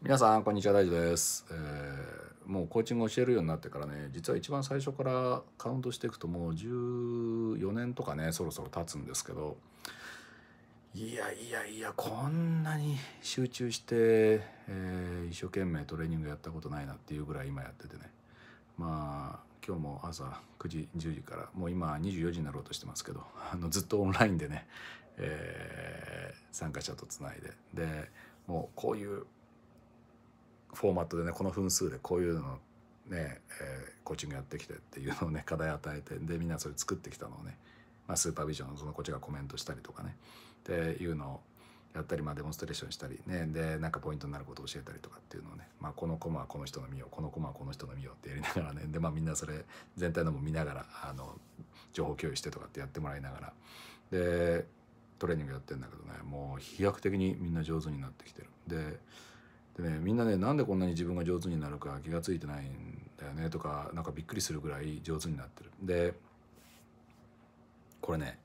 皆さんこんにちは大地です、えー、もうコーチングを教えるようになってからね実は一番最初からカウントしていくともう14年とかねそろそろ経つんですけどいやいやいやこんなに集中して、えー、一生懸命トレーニングやったことないなっていうぐらい今やっててねまあ今日も朝9時10時からもう今24時になろうとしてますけど あのずっとオンラインでね、えー、参加者とつないででもうこういうフォーマットでねこの分数でこういうのね、えー、コーチングやってきてっていうのをね課題与えてでみんなそれ作ってきたのをね、まあ、スーパービジョンのそのこっちがコメントしたりとかねっていうのをやったり、まあ、デモンストレーションしたりねでなんかポイントになることを教えたりとかっていうのをね、まあ、このコマはこの人の見ようこのコマはこの人の見ようって やりながらねで、まあ、みんなそれ全体のも見ながらあの情報共有してとかってやってもらいながらでトレーニングやってんだけどねもう飛躍的にみんな上手になってきてる。ででねみんなねなんでこんなに自分が上手になるか気が付いてないんだよねとかなんかびっくりするぐらい上手になってる。でこれね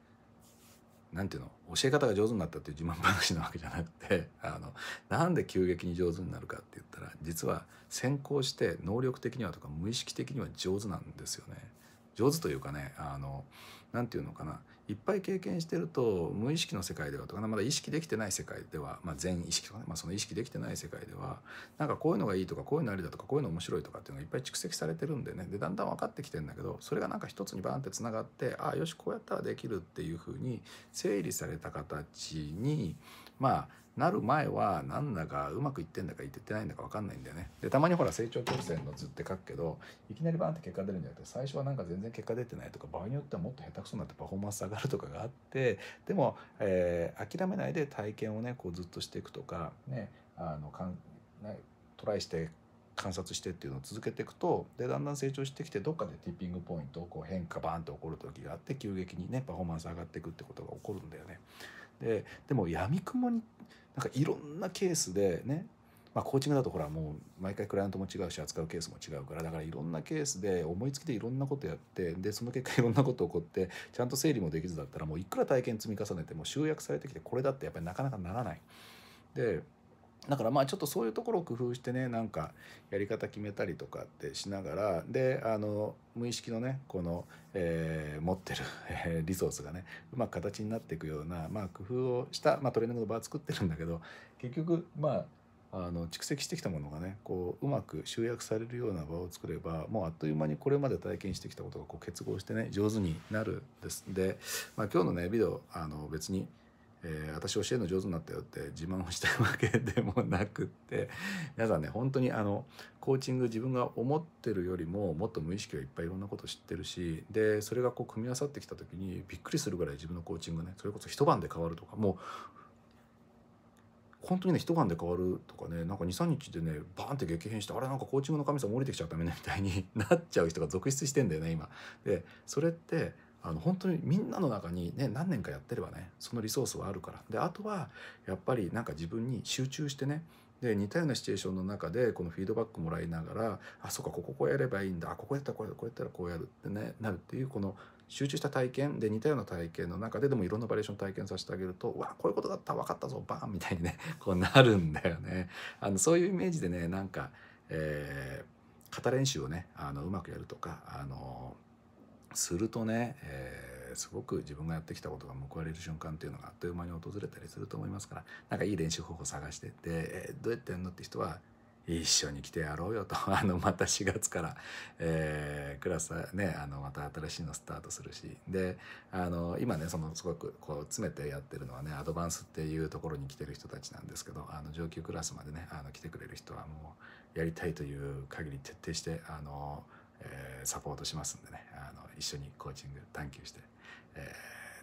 何ていうの教え方が上手になったっていう自慢話なわけじゃなくて あのなんで急激に上手になるかって言ったら実は先行して能力的にはとか無意識的には上手なんですよね。上手というかねあの何て言うのかないっぱい経験してると無意識の世界ではとかまだ意識できてない世界では、まあ、全意識とかね、まあ、その意識できてない世界ではなんかこういうのがいいとかこういうのありだとかこういうの面白いとかっていうのがいっぱい蓄積されてるんでねでだんだん分かってきてんだけどそれがなんか一つにバーンってつながってああよしこうやったらできるっていうふうに整理された形にまあなる前はなんだかうまくいってんだかいってないんだか分かんないんだよねでたまにほら成長曲線の図って書くけどいきなりバーンって結果出るんじゃなくて最初はなんか全然結果出てないとか場合によってはもっと下手くそになってパフォーマンス上がるとかがあってでも、えー、諦めないで体験をねこうずっとしていくとかねあのかんトライして観察してっていうのを続けていくとでだんだん成長してきてどっかでティッピングポイントこう変化バーンって起こる時があって急激にねパフォーマンス上がっていくってことが起こるんだよね。ででもやみくもになんかいろんなケースでねまあ、コーチングだとほらもう毎回クライアントも違うし扱うケースも違うからだからいろんなケースで思いつきでいろんなことやってでその結果いろんなこと起こってちゃんと整理もできずだったらもういくら体験積み重ねても集約されてきてこれだってやっぱりなかなかならない。でだからまあちょっとそういうところを工夫してねなんかやり方決めたりとかってしながらであの無意識のねこの、えー、持ってるリソースがねうまく形になっていくような、まあ、工夫をした、まあ、トレーニングの場を作ってるんだけど結局まああの蓄積してきたものがねこううまく集約されるような場を作ればもうあっという間にこれまで体験してきたことがこう結合してね上手になるですで、まあ、今日のねビデオあの別に。えー、私教えるの上手になったよって自慢をしたいわけでもなくって皆さんね本当にあのコーチング自分が思ってるよりももっと無意識がいっぱいいろんなこと知ってるしでそれがこう組み合わさってきた時にびっくりするぐらい自分のコーチングねそれこそ一晩で変わるとかもう本当にね一晩で変わるとかねなんか23日でねバーンって激変してあれなんかコーチングの神様降りてきちゃったみたいになっちゃう人が続出してんだよね今。でそれってあの本当にみんなの中にね何年かやってればねそのリソースはあるからであとはやっぱりなんか自分に集中してねで似たようなシチュエーションの中でこのフィードバックもらいながらあそっかこここうやればいいんだあここやったらこうやったらこうやるってねなるっていうこの集中した体験で似たような体験の中ででもいろんなバリエーション体験させてあげるとわこういうことだった分かったぞバーンみたいにね こうなるんだよねあのそういうイメージでねなんか、えー、型練習をねあのうまくやるとかあのーするとね、えー、すごく自分がやってきたことが報われる瞬間っていうのがあっという間に訪れたりすると思いますからなんかいい練習方法探してって、えー、どうやってやるのって人は一緒に来てやろうよと あのまた4月から、えー、クラスねあのまた新しいのスタートするしであの今ねそのすごくこう詰めてやってるのはねアドバンスっていうところに来てる人たちなんですけどあの上級クラスまでねあの来てくれる人はもうやりたいという限り徹底してあのえー、サポートしますんでねあの一緒にコーチング探求して、え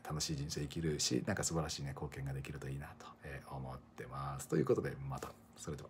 ー、楽しい人生生きるしなんか素晴らしいね貢献ができるといいなと思ってます。ということでまたそれでは。